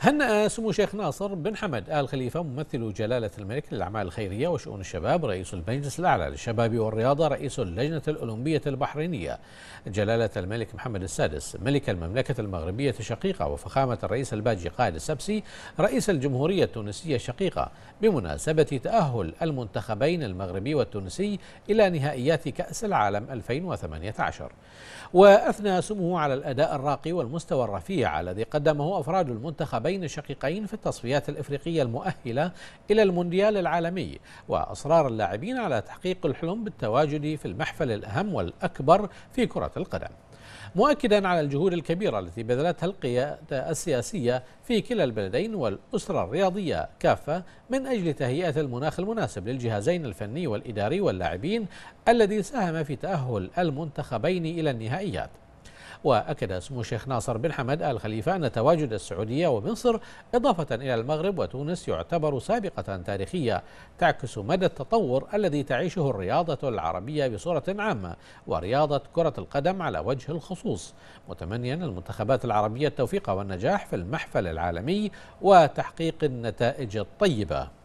هنأ سمو الشيخ ناصر بن حمد آل خليفة ممثل جلالة الملك للأعمال الخيرية وشؤون الشباب رئيس المجلس الأعلى للشباب والرياضة رئيس اللجنة الأولمبية البحرينية جلالة الملك محمد السادس ملك المملكة المغربية الشقيقة وفخامة الرئيس الباجي قائد السبسي رئيس الجمهورية التونسية الشقيقة بمناسبة تأهل المنتخبين المغربي والتونسي إلى نهائيات كأس العالم 2018 وأثنى سموه على الأداء الراقي والمستوى الرفيع الذي قدمه أفراد المنتخب بين شقيقين في التصفيات الإفريقية المؤهلة إلى المونديال العالمي وأصرار اللاعبين على تحقيق الحلم بالتواجد في المحفل الأهم والأكبر في كرة القدم مؤكدا على الجهود الكبيرة التي بذلتها القيادة السياسية في كلا البلدين والأسرة الرياضية كافة من أجل تهيئة المناخ المناسب للجهازين الفني والإداري واللاعبين الذي ساهم في تأهل المنتخبين إلى النهائيات وأكد سمو الشيخ ناصر بن حمد آل خليفة أن تواجد السعودية ومصر إضافة إلى المغرب وتونس يعتبر سابقة تاريخية تعكس مدى التطور الذي تعيشه الرياضة العربية بصورة عامة ورياضة كرة القدم على وجه الخصوص متمنيا المنتخبات العربية التوفيق والنجاح في المحفل العالمي وتحقيق النتائج الطيبة